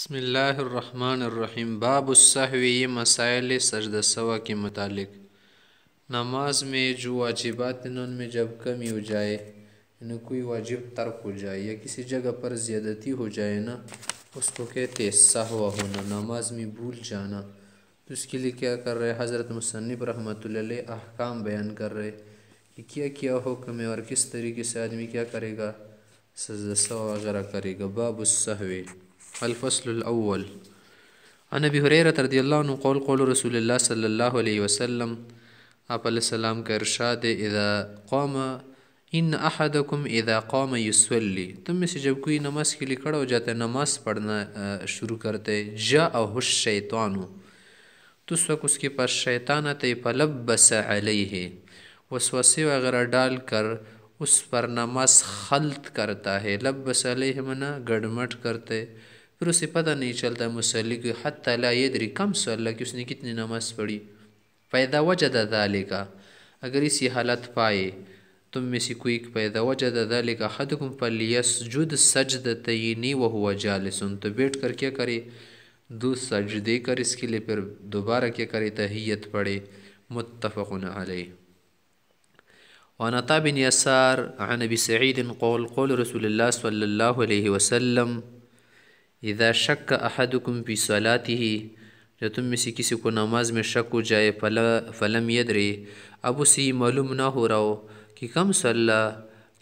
बसमीम बाबुस्वी मसाइल सवा के मतलब नमाज में जो वाजिबात उनमें जब कमी हो जाए यानी कोई वाजिब तर्क हो जाए या किसी जगह पर ज़्यादती हो जाए ना उसको कहते सहवा होना नमाज में भूल जाना तो इसके लिए क्या कर रहे हज़रत मुसनब रहमत अहकाम बयान कर रहे कि क्या क्या हो है और किस तरीके से आदमी क्या करेगा सजदसवा वगैरह करेगा बाबू साहवे الفصل الاول عن ابي هريره رضي الله عنه قول قول رسول الله صلى الله عليه وسلم اپ السلام کا ارشاد اذا قام ان احدكم اذا قام يصلي تم سے جب کوئی نماز کے لیے کھڑا ہو جاتا ہے نماز پڑھنا شروع کرتے جا او شیطان تو اس وقت اس کے پاس شیطان آتے فلبس علیہ وسوسے وغیرہ ڈال کر اس پر نماز خلط کرتا ہے لبس علیہ منا گڑمٹ کرتے फिर उसे पता नहीं चलता मुसल्ली को हती ला यदरी कम सल्ला कि उसने कितनी नमाज पढ़ी पैदा वजह दाले का अगर इसी हालत पाए तुम में से कोई पैदा वजह दाले का हद कुम पलियसजुद सजद तयनी व हुआ जालसन तो बैठ कर क्या करे दो सजदे कर इसके लिए फिर दोबारा क्या करे तहियत पढ़े मुतफ़क़ आलह وعن بن يسار عن أبي سعيد قال قال رسول الله صلى الله عليه وسلم इदा शक का अहदकुम पी सलाती ही जब तुम में से किसी को नमाज में शक हो जाए फला फलम यद रे अब उसे मालूम ना हो रहा हो कि कम सल्ला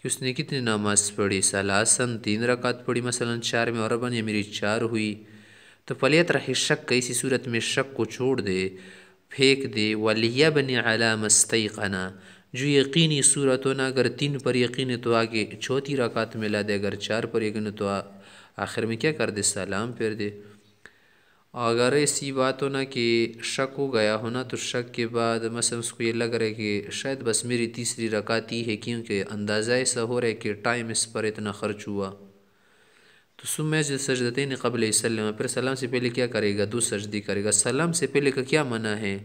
कि उसने कितनी नमाज पढ़ी सलासन तीन रकात पढ़ी मसलन चार में औरबन या मेरी चार हुई तो फलियत रहे शक का इसी सूरत में शक को छोड़ दे फेंक दे वालिया बने आला मस्तई खाना जो यकीनी सूरत हो अगर तीन पर यकीन तो आगे चौथी रकात में ला दे अगर चार पर यकीन तो आ, आखिर में क्या कर दे सलाम फिर दे अगर ऐसी बात हो ना कि शक हो गया हो ना तो शक के बाद मसलन उसको ये लग रहा है कि शायद बस मेरी तीसरी रकात ही है क्योंकि अंदाज़ा ऐसा हो रहा है कि टाइम इस पर इतना ख़र्च हुआ तो सुम सजदतन कबल सलम फिर सलाम से पहले क्या करेगा दो सजदी करेगा सलाम से पहले का क्या मना है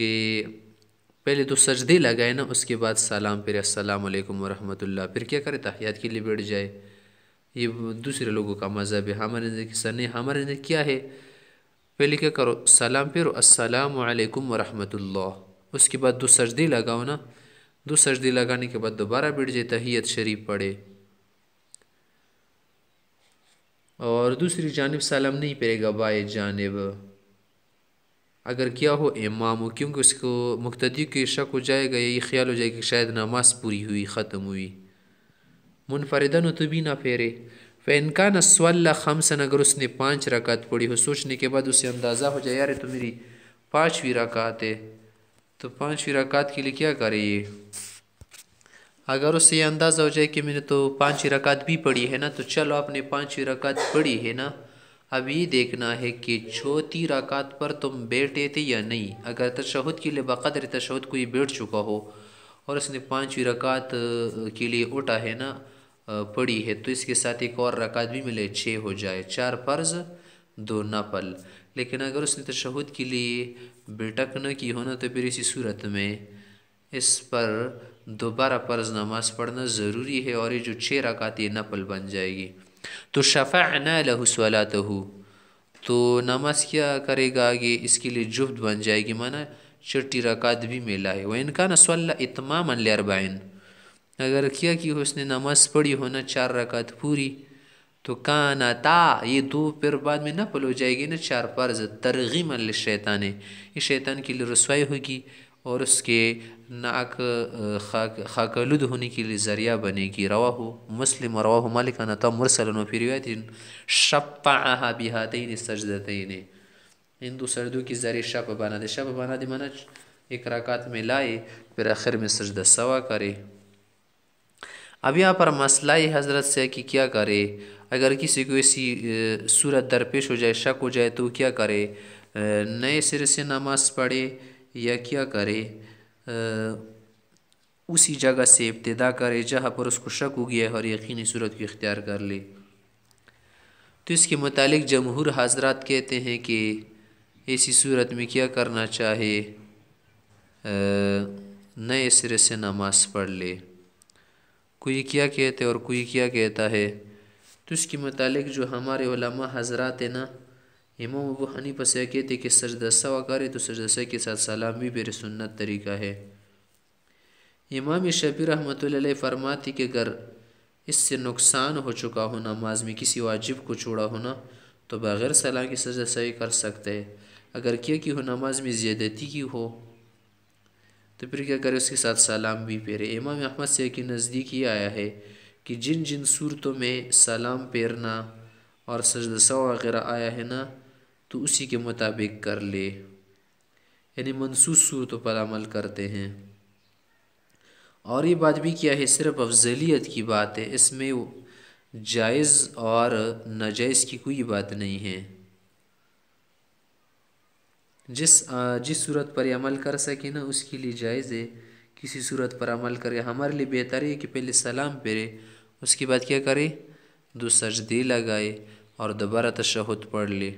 कि पहले तो सजदे लगाए ना उसके बाद सलाम फिर असलकम वरहमल फिर क्या करे तहियात के लिए बैठ जाए ये दूसरे लोगों का मज़हब है हमारे नज़दीक सन हमारे नज़दीक क्या है पहले क्या करो सलाम फिर अस्सलाम वालेकुम वरहमतुल्लाह उसके बाद दो सजदे लगाओ ना दो सजदे लगाने के बाद दोबारा बैठ जाए तहियत शरीफ पढ़े और दूसरी जानब सलाम नहीं पड़ेगा बाए जानब अगर क्या हो इमाम हो क्योंकि उसको मुख्तदी के शक हो जाएगा ये ख्याल हो जाएगा कि शायद नमाज पूरी हुई ख़त्म हुई मुनफरदा नतबी ना फेरे फ़ैनका नस्वल्ला खमसन अगर उसने पाँच रकात पढ़ी हो सोचने के बाद उसे अंदाज़ा हो जाए यार तो मेरी पाँचवीं रकात है तो पाँचवीं रकात के लिए क्या करे ये अगर उससे ये अंदाज़ा हो जाए कि मैंने तो पाँचवीं रकात भी पढ़ी है ना तो चलो आपने पाँचवीं रकात पढ़ी है ना अब ये देखना है कि चौथी रकात पर तुम बैठे थे या नहीं अगर तशहद के लिए बक़दर तशहद कोई बैठ चुका हो और उसने पाँचवीं रकात के लिए उठा है ना पड़ी है तो इसके साथ एक और रकात भी मिले छः हो जाए चार फ़र्ज़ दो नफल लेकिन अगर उसने तशहद के लिए बेटक न की होना तो फिर इसी सूरत में इस पर दोबारा फ़र्ज़ नमाज़ पढ़ना ज़रूरी है और ये जो छः रकात ये नफल बन जाएगी तो शफ़ा न लहू हो तो नमाज क्या करेगा आगे इसके लिए जुफ्त बन जाएगी माना चट्टी रकात भी मिला है वह इनका सल्ला इतमाम अरबाइन अगर किया कि उसने नमाज पढ़ी हो ना चार रकात पूरी तो काना ता ये दो फिर बाद में नफल हो जाएगी ना चार फर्ज तरगीम शैतान ये शैतान के लिए रसवाई होगी और उसके नाक खाक खाकलुद होने के लिए ज़रिया बनेगी रवा हो मुस्लिम रवा हो मालिकाना तब मुरसलन फिर शपा बिहातई सजदतई ने इन दो सर्दों के ज़रिए शप बना दे शप बना दे मना एक रकात में लाए फिर आखिर में सजदा सवा करे अब यहाँ पर मसला ये हजरत से कि क्या करे अगर किसी को ऐसी सूरत दरपेश हो जाए शक हो जाए तो क्या करे नए सिरे से नमाज पढ़े या क्या करे उसी जगह से इब्तदा करे जहाँ पर उसको शक हो गया है और यकीनी सूरत को इख्तियार कर ले तो इसके मतलब जमहूर हजरात कहते हैं कि ऐसी सूरत में क्या करना चाहे नए सिरे से नमाज पढ़ ले कोई क्या कहते और कोई क्या कहता है तो इसके मतलब जो हमारे हजरात हैं ना इमाम अबू हनीफा से कहते कि सजदस्सा वकार तो सजदस्सा के साथ सलाम भी मेरे सुन्नत तरीका है इमाम शबी रहमत फरमाती कि अगर इससे नुकसान हो चुका हो नमाज में किसी वाजिब को छोड़ा होना तो बग़ैर सलाम की सजदस्सा कर सकते हैं अगर क्या की हो नमाज में ज़्यादती की हो तो फिर क्या करें उसके साथ सलाम भी फेरे इमाम अहमद से कि नज़दीक ये आया है कि जिन जिन सूरतों में सलाम पेरना और सजदसा वगैरह आया है ना तो उसी के मुताबिक कर ले यानी मनसूस सूरतों पर अमल करते हैं और ये बात भी क्या है सिर्फ अफजलियत की बात है इसमें जायज़ और नाजायज़ की कोई बात नहीं है जिस जिस सूरत पर अमल कर सके ना उसके लिए जायज़ है किसी सूरत पर अमल करे हमारे लिए बेहतर है कि पहले सलाम फेरे उसके बाद क्या करे दो सजदे लगाए और दोबारा तशहद पढ़ ले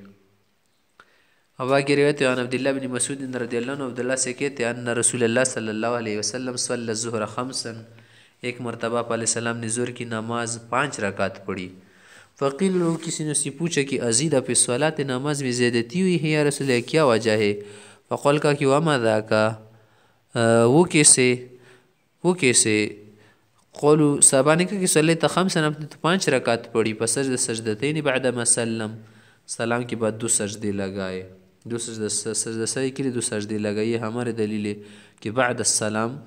अब आगे रिवायत अन अब्दुल्ला बिन मसूद रद्ला से कहते अन रसूल अलैहि वसल्लम सल्ला ज़ुहर खमसन एक मरतबा पाल सलाम ने ज़ुर की नमाज़ पाँच रकात पढ़ी फ़कील लोगों किसी ने उससे पूछा कि अजीद आप सलात नमाज में ज़्यादती हुई है या रसूल क्या वजह है फ़कौल का कि वमदा का वो कैसे वो कैसे कौलू साहबा ने कहा कि सल तखम सनम ने तो पाँच रकात पढ़ी पर सजद सजदते बाद मसलम सलाम के बाद दो सजदे लगाए दो सजद सजद सही के लिए दो सजदे लगाए ये हमारे दलील है कि बाद सलाम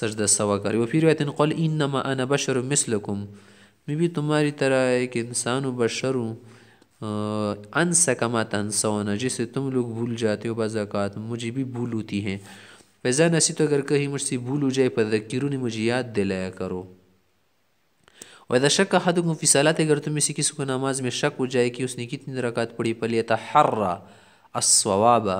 सजद सवा करे वो फिर कहते हैं कौल इन नमा अन बशर मिसलकुम मैं भी तुम्हारी तरह एक इंसान हूँ बशर हूँ अन कमा तनसा जिसे तुम लोग भूल जाते हो बाज़ात मुझे भी भूल होती है वैजा नसी तो अगर कहीं मुझसे भूल हो जाए पर जकिरों ने मुझे याद दिलाया करो वैदा शक का हद गुफी सलात अगर तुम इसी किसी को नमाज में शक हो जाए कि उसने कितनी रकात पढ़ी पर लिया हर्रा अस्वाबा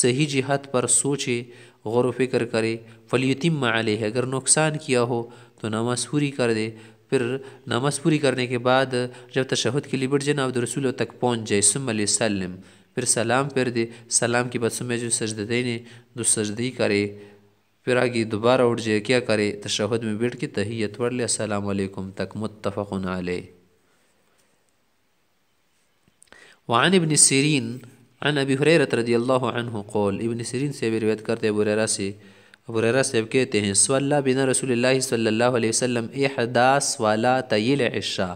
सही जिहत पर सोचे गौर व फिक्र करे फलियतिम आल है अगर नुकसान किया हो तो नमाज पूरी कर दे फिर नमाज़ पूरी करने के बाद जब तशहद के लिए बैठ जाए ना तो रसूल तक पहुँच जाए सुमसलम फिर सलाम फिर दे सलाम के बाद सुमे जो सजद देने दो सजदी करे फिर आगे दोबारा उठ जाए क्या करे तशहद में बैठ के तहियत पढ़ ले असलकुम तक मुतफ़ आल वान इबन सरीन अन अबी हुररत रदी अल्लाह कौल इबन सरीन से भी रिवायत करते बुररा से रेरा सेब कहते हैं सल्ला बिना रसूल सल्ला वसम एहदास वाला तयल ऐशा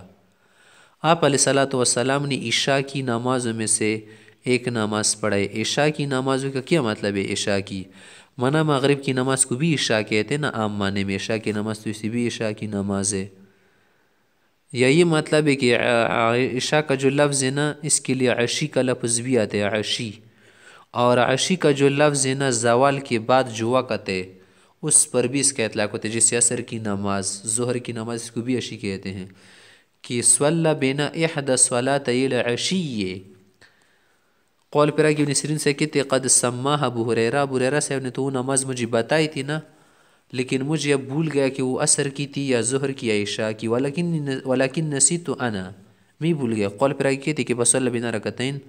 आप सलाम ने ईशा की नमाज़ों में से एक नमाज़ पढ़ाई ईशा की नमाज़ों का क्या मतलब है ईशा की मना मगरब की नमाज़ को भी ईशा कहते हैं ना आम माने में ईशा की नमाज़ तो इसी भी ईशा की नमाज़ है या ये मतलब है कि ईशा का जो लफ्ज़ है ना इसके लिए आशी का लफ्ज़ भी आता है आशी और अशी का जो लफ्ज़ है ना जवाल के बाद जुआ कहते उस पर भी इसका इतलाक होता है जैसे असर की नमाज जहर की नमाज इसको भी अशी कहते हैं कि सल्ला बेना एहद सला तयल अशी ये कौल परा की से कहते कद समा बुरेरा बुरेरा साहब ने तो वो नमाज मुझे बताई थी ना लेकिन मुझे अब भूल गया कि वो असर की थी या जहर की या ईशा की वालकिन वालकिन नसी तो आना मैं भूल गया कौल परा की कहती कि बसल बिना रकतैन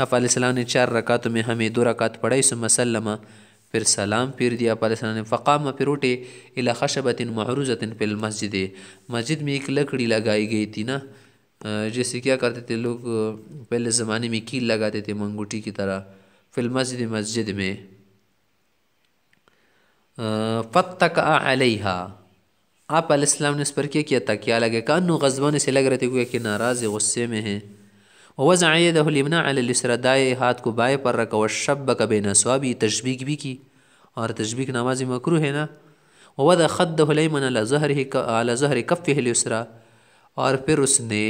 आप ने चार रकात में हमें दो रकात पढ़ाई सुमसलमा फिर सलाम फिर दिया आप ने फ़काम फिर उठे इला खशबतिन महरूजतिन फिल मस्जिद मस्जिद में एक लकड़ी लगाई गई थी ना जैसे क्या करते थे लोग पहले ज़माने में कील लगाते थे मंगूठी की तरह फिल मस्जिद मस्जिद में फ़तक अलहा आप ने इस पर क्या किया था क्या लगे कानू गजबान से लग रहे थे क्योंकि नाराज़ गुस्से में हैं वज़ा यदमना अलसरा दाए हाथ को बाएँ पर रखा व शब कबे नस्वाबी तशबीक भी की और तशबीक नमाज मकरू है ना वद ख़द हलमन जहर अला जहर कफ़ हलसरा और फिर उसने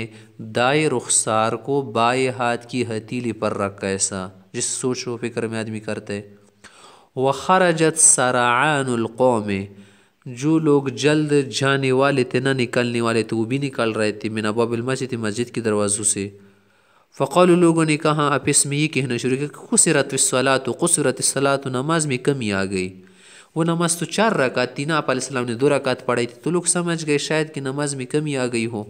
दाए रुखसार को बाएँ हाथ की हथीली पर रखा ऐसा जिस सोच व फिक्र में आदमी करते व खरजत सरानकौम जो लोग जल्द जाने वाले थे ना निकलने वाले थे वो भी निकल रहे थे मिन अबाबिल मस्जिद मस्जिद के दरवाज़ों से फ़कौल लोगों ने कहा आप इसमें ये कहना शुरू किया खुसरत सलात खुसरत सलात नमाज में कमी आ गई वो नमाज़ तो चार रकात थी ना आप ने दो रकात पढ़ाई थी तो लोग समझ गए शायद कि नमाज में कमी आ गई हो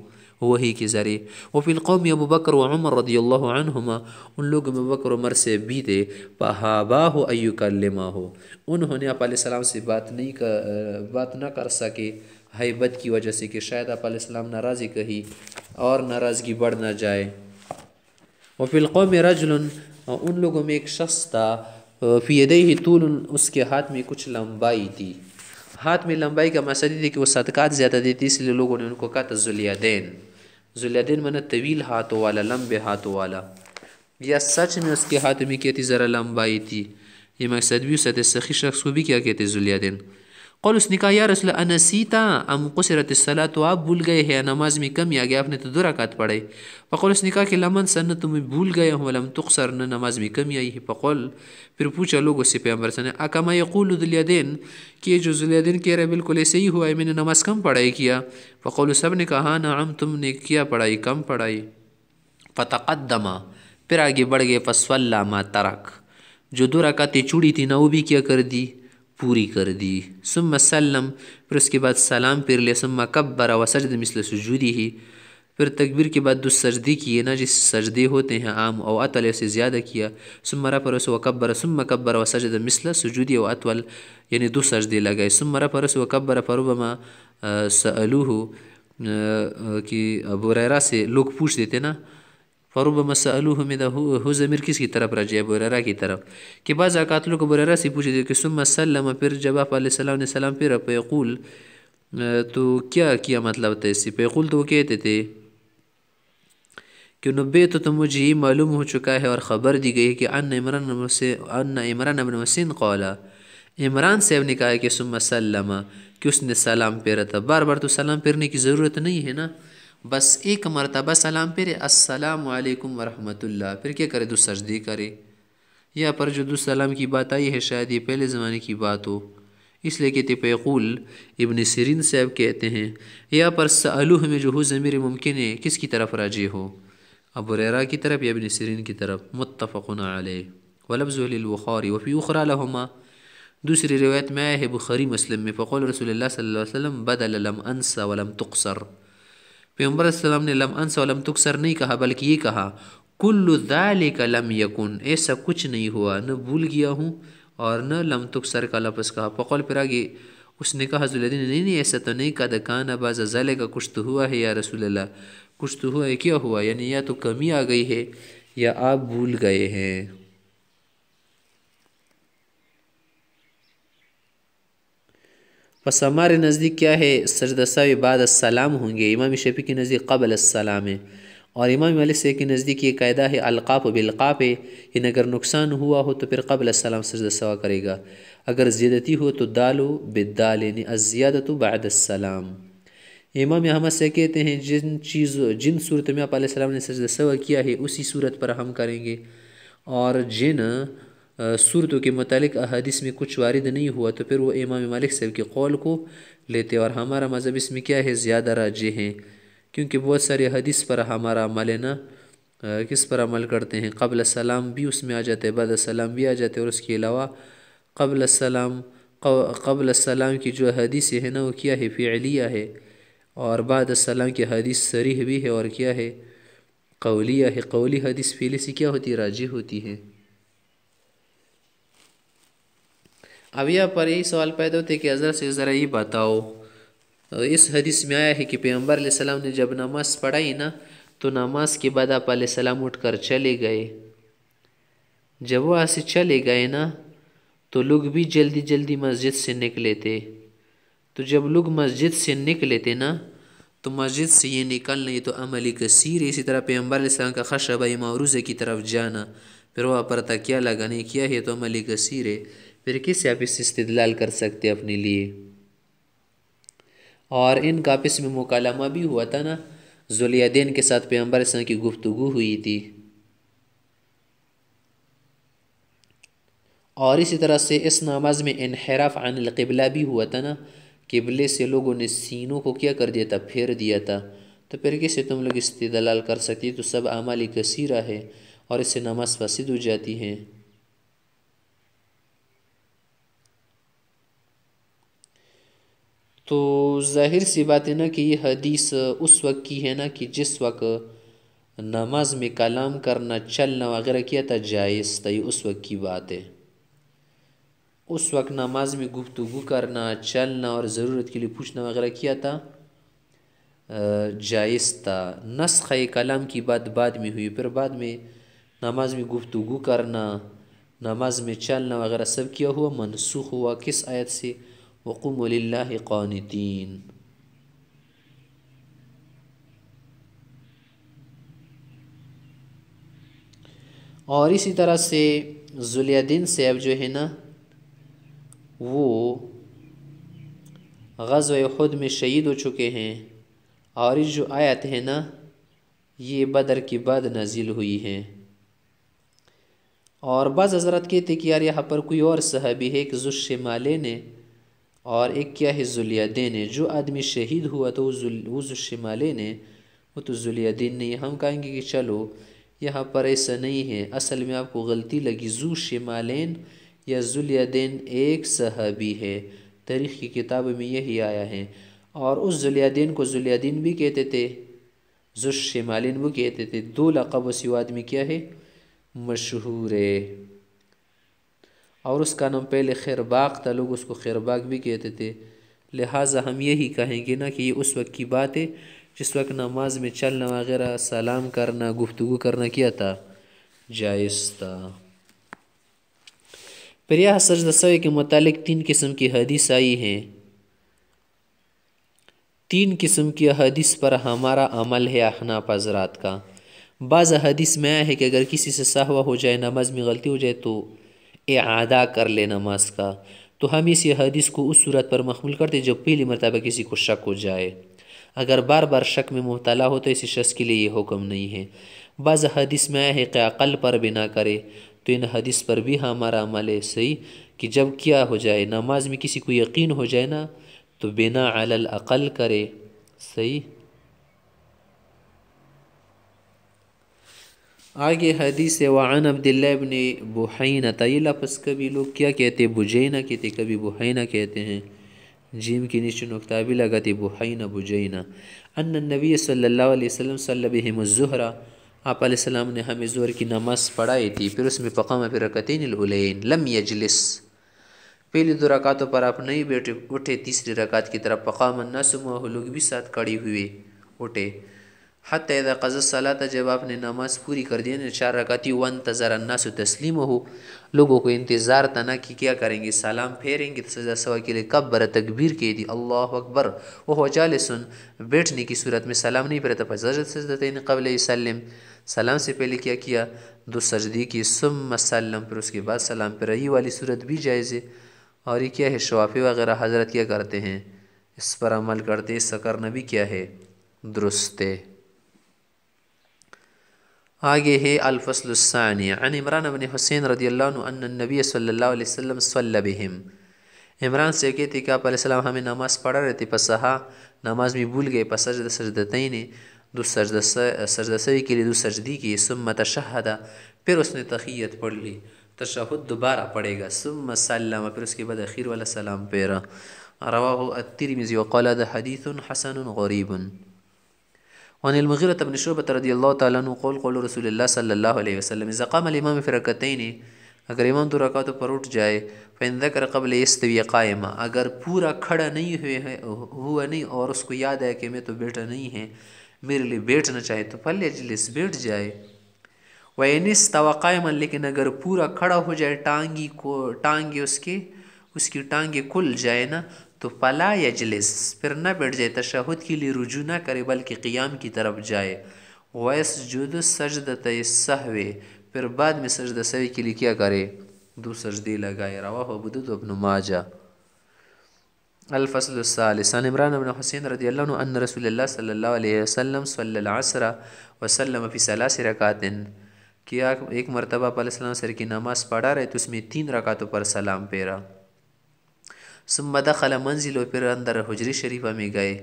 वही के ज़रिए वो कौमी अबू बकर वमर रदील्लामा उन लोग अबू बकर उमर से भी थे पहाबा हो अयु हो उन्होंने आप से बात नहीं कर बात ना कर सके हैबत की वजह से कि शायद आप नाराज़ी कही और नाराज़गी बढ़ ना जाए وفي القوم رجل और उन लोगों में एक शख्स था फीदे ही तूल उसके हाथ में कुछ लंबाई थी हाथ में लंबाई का मसला थी कि वो सदकात ज़्यादा देती इसलिए लोगों ने उनको कहा था जुलियादैन जुलियादैन मैंने तवील हाथों वाला लंबे हाथों वाला या सच में उसके हाथ में क्या थी ज़रा लंबाई थी ये मकसद भी उससे सखी शख्स को भी क्या कहते जुलियादैन कौल उसने कहा या रसला अनसीता अम कसरत सला तो आप भूल गए हैं नमाज में कमी आ गया आपने तो दो रकात पढ़े पकौल उसने कहा कि लमन सन तुम्हें भूल गए हो वलम तुखसर न नमाज में कमी आई है पकौल फिर पूछा लोग उससे पैम्बर सन अकामा यकूलदिन कि ये जो जुलियादिन कह रहा है बिल्कुल ऐसे ही हुआ है मैंने नमाज कम पढ़ाई किया पकौल सब ने कहा ना हम तुमने किया पढ़ाई कम पढ़ाई फ़तक़दमा फिर आगे बढ़ गए फसवल्ला मा तरक जो दो रकातें चूड़ी थी ना वो भी क्या कर दी पूरी कर दी सुम सलम फिर उसके बाद सलाम फिर लिया सुम कब्बर व सजद मिसल सजूदी ही फिर तकबीर के बाद दुस सजदे किए ना जिस सजदे होते हैं आम और अतल उसे ज़्यादा किया सुमरा परस वकबर सुम कब्बर व सजद मिसल सजूदी व अतवल यानी दो सजदे लगाए सुमरा परस वकबर फरुबमा सलूह कि अबूररा से लोग पूछ देते ना फ़रूब किस की तरफ रजिया बुररा की तरफ कि बाज़ अकातलों को बुररा से पूछे कि सुम सलम फिर जवाब ने सलाम फिर पैकुल तो क्या किया मतलब था इससे पैकुल तो वो कहते थे कि नब्बे तो तुम मुझे ये मालूम हो चुका है और ख़बर दी गई है कि अन इमरान अन इमरान अबिन वसीन कौला इमरान साहब ने कहा कि सुम सलमा कि उसने सलाम पेरा था बार बार तो सलाम पेरने की ज़रूरत नहीं है ना बस एक मरतबा सलाम फिर असलकम वरहमतुल्ला फिर क्या करे दो सजदे करे या पर जो सलाम की बात आई है शायद ये पहले ज़माने की बात हो इसलिए कहते पैकुल इबन सरीन साहब कहते हैं या पर सलूह में जो हो ज़मीर मुमकिन है किसकी तरफ राजी हो अब रेरा की तरफ या इबन सरीन की तरफ मुतफ़न वलबज़ुलबुखारी वफ़ी उखरा लहुमा दूसरी रिवायत में आया है बुखारी मसलम में फ़कौल रसोल्ला वसम बदलम अनसा वलम तुकसर पैम्बर सलाम ने लम अनस वलम तुकसर नहीं कहा बल्कि ये कहा दाले का लम यकुन ऐसा कुछ नहीं हुआ न भूल गया हूँ और न लम तुकसर का लफ्स कहा पकौल पर आगे उसने कहा जुलदीन नहीं नहीं ऐसा तो नहीं कहा दान अबाज जाले का कुछ तो हुआ है या रसूल कुछ तो हुआ है क्या हुआ यानी या तो कमी आ गई है या आप भूल गए हैं बस हमारे नज़दीक क्या है सरदसा बाद सलाम होंगे इमाम शफी के नज़दीक कबल सलाम है और इमाम मलिक से के नज़दीक ये कायदा है अलकाप बिलकाप है इन अगर नुकसान हुआ हो तो फिर कबल सलाम सरदसवा करेगा अगर ज़्यादती हो तो दालो बिदाल ज़्यादत अज्यादत बाद इमाम अहमद से कहते हैं जिन चीज़ों जिन सूरत में आप सलाम सजदसवा किया है उसी सूरत पर हम करेंगे और जिन सूरतों के मतलब अहदिस में कुछ वारद नहीं हुआ तो फिर वो इमाम मालिक साहब के कौल को लेते और हमारा मज़हब इसमें क्या है ज़्यादा राजे हैं क्योंकि बहुत सारे हदीस पर हमारा अमल है ना किस पर अमल करते हैं कबल सलाम भी उसमें आ जाते हैं बाद सलाम भी आ जाते हैं और उसके अलावा कबल सलाम कबल सलाम की जो हदीस है ना वो क्या है फ़िलिया है और बाद सलाम की हदीस सरीह भी है और क्या है कौलिया है कौली हदीस फेले से क्या होती है राजी होती है अब यहाँ पर यही सवाल पैदा होते कि हज़रत से ज़रा ये बताओ तो इस हदीस में आया है कि पैम्बर सलाम ने जब नमाज़ पढ़ाई ना तो नमाज के बाद आप सलाम उठ कर चले गए जब वहाँ से चले गए ना तो लोग भी जल्दी जल्दी मस्जिद से निकले थे तो जब लोग मस्जिद से निकले थे ना तो मस्जिद से ये निकल नहीं तो अमली कसीर इसी तरह पैम्बर सलाम का खशबा मरूज़े की तरफ जाना फिर वहाँ पर तकिया नहीं किया है तो अमली कसीर है फिर से आप इस इस्तलाल कर सकते अपने लिए और इन कापिस में मुकालमा भी हुआ था ना जुलियादेन के साथ पैम्बर की गुफ्तु हुई थी और इसी तरह से इस नमाज में इनहराफ अनिलकबला भी हुआ था ना किबले से लोगों ने सीनों को क्या कर दिया था फेर दिया था तो फिर किसे तुम लोग इस्तलाल कर सकती तो सब आमाली कसीरा है और इससे नमाज फसद हो जाती हैं तो जाहिर सी बात है ना कि ये हदीस उस वक्त की है ना कि जिस वक्त नमाज में कलाम करना चलना वगैरह किया था जायज़ था ये उस वक्त की बात है उस वक्त नमाज में गुफ्तु करना चलना और ज़रूरत के लिए पूछना वगैरह किया था जायज़ था नस्ख कलाम की बात बाद में हुई फिर बाद में नमाज में गुफ्तु करना नमाज में चलना वगैरह सब किया हुआ मनसूख हुआ किस आयत से لله قانتين और इसी तरह से जुलियादीन सैब जो है ना वो गज़ खुद में शहीद हो चुके हैं और इस जो आयत है ना ये बदर के बाद नाजिल हुई है और बज़ हज़रत कहते कि यार यहाँ पर कोई और सहाबी है कि माले ने और एक क्या है जुलियादेन जो आदमी शहीद हुआ तो शिमाले ने वो तो जुलियादीन नहीं हम कहेंगे कि चलो यहाँ पर ऐसा नहीं है असल में आपको गलती लगी जू शिमालेन या दिन एक सहाबी है तारीख़ की किताब में यही आया है और उस जुलियादीन को जुलियादीन भी कहते थे जुशमालिन वो कहते थे दो लकब उसी आदमी क्या है मशहूर है और उसका नाम पहले खैरबाग था लोग उसको खैरबाग भी कहते थे लिहाजा हम यही कहेंगे ना कि ये उस वक्त की बात है जिस वक्त नमाज में चलना वगैरह सलाम करना गुफ्तु करना किया था जायज़ था प्रया सजदसवे के मतलब तीन किस्म की हदीस आई हैं तीन किस्म की हदीस पर हमारा अमल है अहनाप पजरात का बाज़ हदीस में आया है कि अगर किसी से सहवा हो जाए नमाज में गलती हो जाए तो अदा कर ले नमाज का तो हम इस हदीस को उस सूरत पर मखमूल करते जब पहली मरतबा किसी को शक हो जाए अगर बार बार शक में मुबतला हो तो इसी शख्स के लिए ये हुक्म नहीं है बस हदीस में आया है कि अकल पर बिना करे तो इन हदीस पर भी हमारा अमल है सही कि जब क्या हो जाए नमाज में किसी को यकीन हो जाए ना तो बिना अलल अकल करे सही आगे हदीस है वान अब्दुल्लाबन बुहैना ये लफ्ज़ कभी लोग क्या कहते हैं बुजैना कहते कभी बुहैना कहते हैं जीम के नीचे नुकता भी लगाते बुहैना बुजैना अन नबी सल्लल्लाहु अलैहि वसल्लम सल्लबहमज़ुहरा आप सलाम ने हमें ज़ोर की नमाज़ पढ़ाई थी फिर उसमें पकाम पर रकतिन लम यजलिस पहली दो रकातों पर आप नहीं बैठे उठे तीसरी रकात की तरफ पकाम नसुमा लोग भी साथ खड़ी हुए उठे हत एदा कज़ सलात जब आपने नमाज़ पूरी कर दी ने चार रकाती वन तजरन्नास तस्लीम हो लोगों को इंतज़ार तना कि क्या करेंगे सलाम फेरेंगे तो सजा सवा के लिए कब बर तकबीर के दी अल्लाह अकबर वो हो जाल सुन बैठने की सूरत में सलाम नहीं पड़ता फजरत सजदत कबल सलम सलाम से पहले क्या किया दो सजदी की सुम सलम फिर उसके बाद सलाम पर रही वाली सूरत भी जायज़े और ये क्या है शवाफ़े वगैरह हजरत क्या करते हैं इस पर अमल करते इसका करना भी क्या है दुरुस्त है आगे है अलफसलसानी अन इमरान अबन हुसैन रदील्लाबी सल्ला वसम सल्लबहम इमरान से कहते कि आप हमें नमाज़ पढ़ा रहे थे पसहा नमाज में भूल गए पसजद सजदतई ने दो सजद सजदसवी के लिए दो सजदी की सुम तशहदा फिर उसने तखीयत पढ़ ली तशहद दोबारा पढ़ेगा सुम सल्लम फिर उसके बाद अखीर वाला सलाम पेरा रवा तिरमिजी वकौला हदीस हसन गरीबन وعن المغيرة بن شعبة رضي الله تعالى عنه قول قول رسول الله صلى الله عليه وسلم اذا قام الامام في ركعتين अगर इमाम दो रकातों पर उठ जाए फिन ذکر قبل استوی قائमा अगर पूरा खड़ा नहीं हुए है हुआ नहीं और उसको याद है कि मैं तो बैठा नहीं है मेरे लिए बैठना चाहे तो फल अजलिस बैठ जाए वैनिस तवाकायमा लेकिन अगर पूरा खड़ा हो जाए टांगी को टांगे उसके उसकी टांगे खुल जाए ना तो फला यजलिस फिर न बैठ जाए तशहद के लिए रुजू ना करे बल्कि क़ियाम की तरफ जाए वैस जुद सजदत सहवे फिर बाद में सजद सवे के लिए क्या करे दो सजदे लगाए रवा बदुद अबन माजा الفصل الثالث عن عمران بن حسين رضي الله عنه أن رسول الله صلى الله عليه وسلم صلى العصر وسلم في ثلاث رکعات कि एक मरतबा पल सर की नमाज़ पढ़ा रहे तो उसमें तीन रकातों पर सलाम फेरा ثم دخل منزل फिर अंदर हजरी शरीफा में गए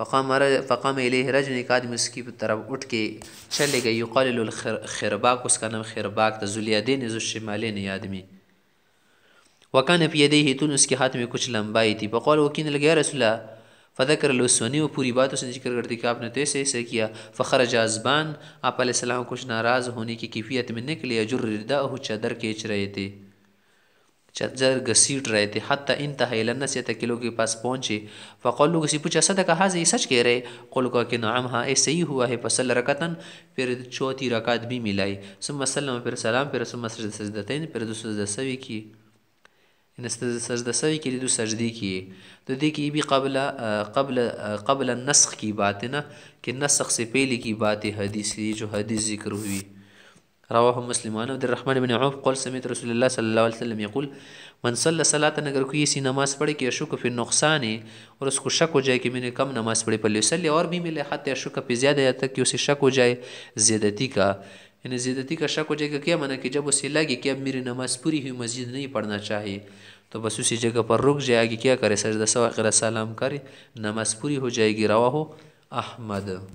फ़काम फ़काम रजन एक आदमी उसकी तरफ उठ के चले गए युकाल खिरबाक उसका नाम खिरबाक था जुलियादीन जुशमालिन आदमी वकान पियदे हितुन उसके हाथ में कुछ लंबाई थी बकौल वकीन लग गया रसुल्ला फ़दकर लसवनी वो पूरी बात उसने जिक्र कर दी कि आपने तो ऐसे ऐसे किया फ़खर जाजबान आप कुछ नाराज़ होने की कैफियत में निकले जुर्रदा चदर केच रहे थे جرق سیट रहे थे हती इंतहा लन्नत से तकिलों के पास पहुँचे फ़कल्लू किसी पूछा सद कहा से सच कह रहे कुल का कि नाम हाँ ऐसे ही हुआ है फसल रकतन फिर चौथी रकात भी मिलाई सुम सलम फिर सलाम फिर सुम सजदतन फिर दूसरे सवी की सजदा सवी के लिए दो सजदे किए तो देखिए ये भी कबल कबल कबल नस्ख की बात है ना कि नस्ख से पहले की बात है हदीस ये जो हदीस जिक्र हुई رواه مسلم عن عبد الرحمن بن عوف قال سمعت رسول الله صلى الله عليه वसल्लम يقول من صلى صلاه अगर कोई ऐसी नमाज पढ़े कि अशुक फिर नुकसान है और उसको शक हो जाए कि मैंने कम नमाज पढ़ी पल्ले सल्ले और भी मिले हाथ अशुक पे ज़्यादा या तक कि उसे शक हो जाए ज़्यादती का यानी ज़्यादती का शक हो जाएगा क्या माना कि जब उसे लगे कि अब मेरी नमाज पूरी हुई मस्जिद नहीं पढ़ना चाहिए तो बस उसी जगह पर रुक जाएगी क्या करे सजदा सवाकर सलाम करे नमाज पूरी हो जाएगी रवा हो अहमद